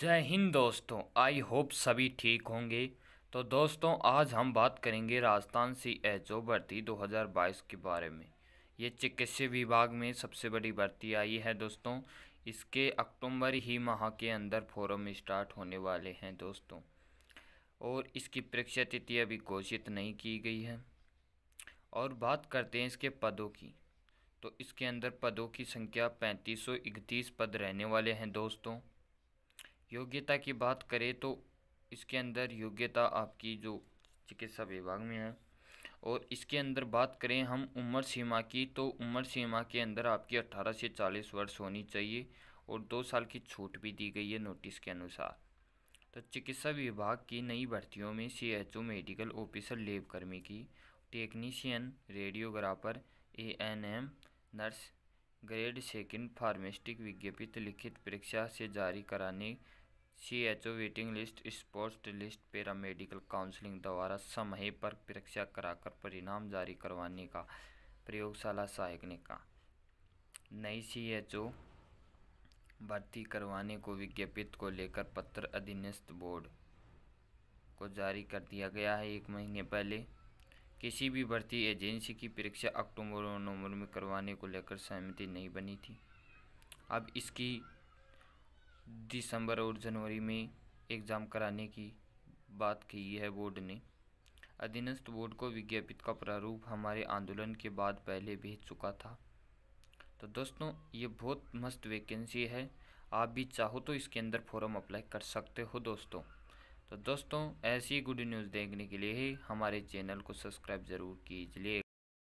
जय हिंद दोस्तों I hope सभी ठीक होंगे तो दोस्तों आज हम बात करेंगे राजस्थान सी एच ओ भर्ती 2022 के बारे में ये चिकित्सा विभाग में सबसे बड़ी भर्ती आई है दोस्तों इसके अक्टूबर ही माह के अंदर फोरम स्टार्ट होने वाले हैं दोस्तों और इसकी परीक्षा तिथि अभी घोषित नहीं की गई है और बात करते हैं इसके पदों की तो इसके अंदर पदों की संख्या पैंतीस पद रहने वाले हैं दोस्तों योग्यता की बात करें तो इसके अंदर योग्यता आपकी जो चिकित्सा विभाग में है और इसके अंदर बात करें हम उम्र सीमा की तो उम्र सीमा के अंदर आपकी 18 से 40 वर्ष होनी चाहिए और दो साल की छूट भी दी गई है नोटिस के अनुसार तो चिकित्सा विभाग की नई भर्तियों में C H O medical officer लेबकर्मी की technician radiographer A N M nurse grade second pharmacist विज्ञापित लिखित परीक्षा से जारी कराने C H O waiting list sports list paramedical counselling द्वारा समय पर परीक्षा कराकर परिणाम जारी करवाने का प्रयोगशाला सहायक ने कहा नई सी एच ओ भर्ती करवाने को विज्ञापित को लेकर पत्र अधीनस्थ बोर्ड को जारी कर दिया गया है एक महीने पहले किसी भी भर्ती एजेंसी की परीक्षा अक्टूबर और नवंबर में करवाने को लेकर सहमति नहीं बनी थी अब इसकी दिसंबर और जनवरी में एग्ज़ाम कराने की बात कही है बोर्ड ने अधीनस्थ बोर्ड को विज्ञापित का प्रारूप हमारे आंदोलन के बाद पहले भेज चुका था तो दोस्तों ये बहुत मस्त वैकेंसी है आप भी चाहो तो इसके अंदर फॉर्म अप्लाई कर सकते हो दोस्तों तो दोस्तों ऐसी गुड न्यूज़ देखने के लिए ही हमारे चैनल को सब्सक्राइब ज़रूर कीजिए